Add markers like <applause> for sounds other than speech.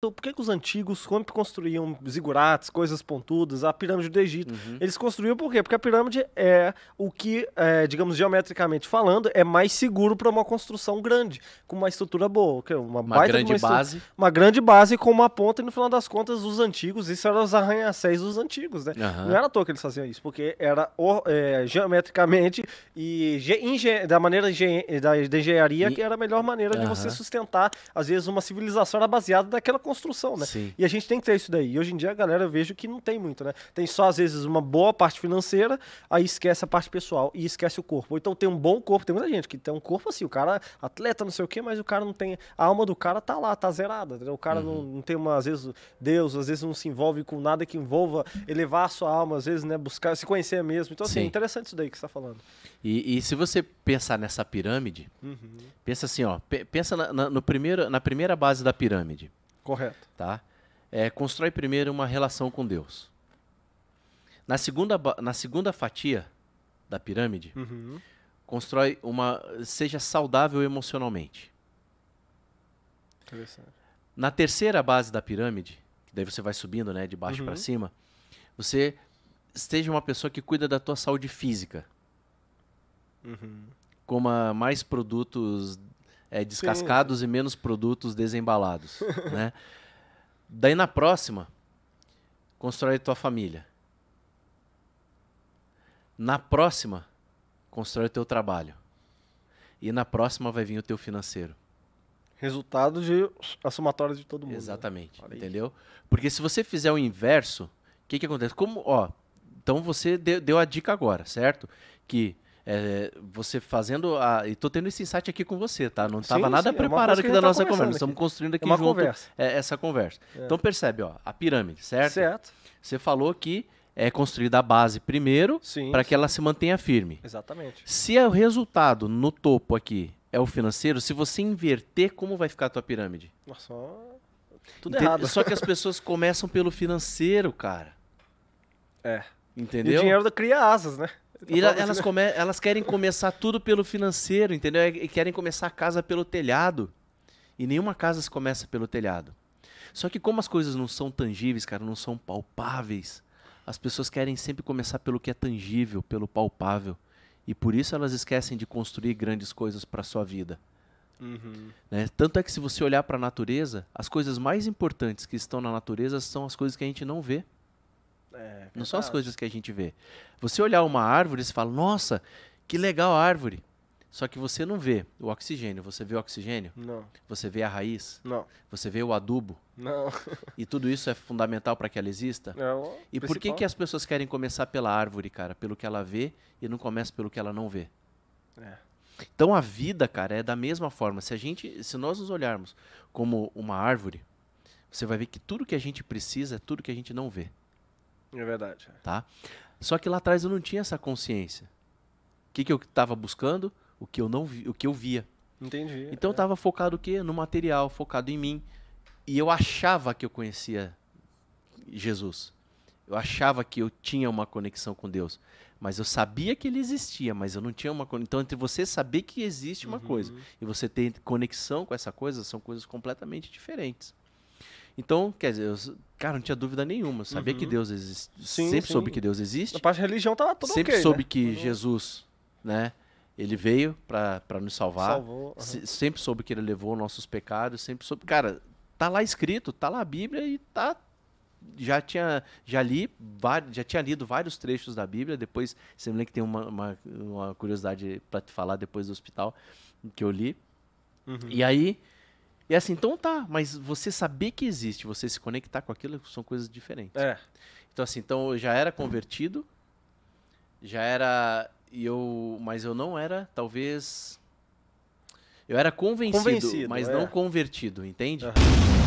Então, por que, que os antigos sempre construíam zigurates, coisas pontudas, a pirâmide do Egito? Uhum. Eles construíam por quê? Porque a pirâmide é o que, é, digamos, geometricamente falando, é mais seguro para uma construção grande, com uma estrutura boa. Uma, uma grande uma base. Uma grande base com uma ponta, e no final das contas, os antigos, isso era os arranha-céus dos antigos, né? Uhum. Não era à toa que eles faziam isso, porque era é, geometricamente e ge da maneira da, da engenharia e... que era a melhor maneira uhum. de você sustentar. Às vezes, uma civilização era baseada naquela construção, né? Sim. E a gente tem que ter isso daí. E hoje em dia a galera eu vejo que não tem muito, né? Tem só, às vezes, uma boa parte financeira, aí esquece a parte pessoal e esquece o corpo. Ou então tem um bom corpo. Tem muita gente que tem um corpo assim, o cara é atleta, não sei o quê, mas o cara não tem. A alma do cara tá lá, tá zerada. Entendeu? O cara uhum. não, não, tem uma, às vezes, Deus, às vezes não se envolve com nada que envolva elevar a sua alma, às vezes, né? Buscar, se conhecer mesmo. Então, assim, Sim. interessante isso daí que você tá falando. E, e se você pensar nessa pirâmide, uhum. pensa assim, ó, pensa na, na, no primeiro, na primeira base da pirâmide. Correto. Tá? É, constrói primeiro uma relação com Deus. Na segunda, na segunda fatia da pirâmide, uhum. constrói uma. Seja saudável emocionalmente. Interessante. Na terceira base da pirâmide, que daí você vai subindo né, de baixo uhum. para cima, você esteja uma pessoa que cuida da tua saúde física. Uhum. Coma mais produtos é, descascados Sim. e menos produtos desembalados. <laughs> né? Daí na próxima, constrói tua família. Na próxima, constrói o teu trabalho. E na próxima vai vir o teu financeiro. Resultado de a somatória de todo mundo. Né? Exatamente, né? entendeu? Porque se você fizer o inverso, o que, que acontece? Como, ó, então você deu, deu a dica agora, certo? Que é, você fazendo a. E tô tendo esse insight aqui com você, tá? Não estava nada sim, é preparado tá é aqui da nossa tá conversa. Aqui. Estamos construindo aqui é junto conversa. É, essa conversa. É. Então percebe, ó, a pirâmide, certo? Certo. Você falou que é construída a base primeiro para que ela se mantenha firme. Exatamente. Se é o resultado no topo aqui é o financeiro, se você inverter, como vai ficar a tua pirâmide? Nossa, tudo Entende? errado. Só que as <laughs> pessoas começam pelo financeiro, cara. É. Entendeu? E o dinheiro cria asas, né? E elas, come... elas querem começar tudo pelo financeiro, entendeu? E querem começar a casa pelo telhado. E nenhuma casa se começa pelo telhado. Só que como as coisas não são tangíveis, cara, não são palpáveis, as pessoas querem sempre começar pelo que é tangível, pelo palpável. E por isso elas esquecem de construir grandes coisas para sua vida. Uhum. Né? Tanto é que se você olhar para a natureza, as coisas mais importantes que estão na natureza são as coisas que a gente não vê. É, é não são as coisas que a gente vê. Você olhar uma árvore e fala, nossa, que legal a árvore. Só que você não vê o oxigênio. Você vê o oxigênio? Não. Você vê a raiz? Não. Você vê o adubo? Não. e tudo isso é fundamental para que ela exista? É o e principal. por que, que as pessoas querem começar pela árvore, cara? Pelo que ela vê e não começa pelo que ela não vê. É. Então a vida, cara, é da mesma forma. Se a gente, se nós nos olharmos como uma árvore, você vai ver que tudo que a gente precisa é tudo que a gente não vê. É verdade. É. Tá? Só que lá atrás eu não tinha essa consciência. O que, que eu estava buscando? O que eu não vi, o que eu via. Entendi. Então é. eu estava focado o quê? No material, focado em mim. E eu achava que eu conhecia Jesus. Eu achava que eu tinha uma conexão com Deus. Mas eu sabia que ele existia, mas eu não tinha uma conexão. Então, entre você saber que existe uma uhum. coisa e você ter conexão com essa coisa, são coisas completamente diferentes. Então, quer dizer, eu, cara, não tinha dúvida nenhuma. Sabia uhum. que Deus existe. Sim, sempre sim. soube que Deus existe. A parte religião religião tava toda Sempre okay, soube né? que uhum. Jesus, né? Ele veio para nos salvar. Salvou, uhum. Sempre soube que ele levou nossos pecados. Sempre soube. Cara, tá lá escrito, tá lá a Bíblia e tá já tinha já li já tinha lido vários trechos da Bíblia depois você me lembra que tem uma, uma, uma curiosidade para te falar depois do hospital que eu li uhum. e aí e é assim, então tá, mas você saber que existe, você se conectar com aquilo, são coisas diferentes. É. Então assim, então eu já era convertido, já era e eu, mas eu não era, talvez eu era convencido, convencido mas é. não convertido, entende? Uhum.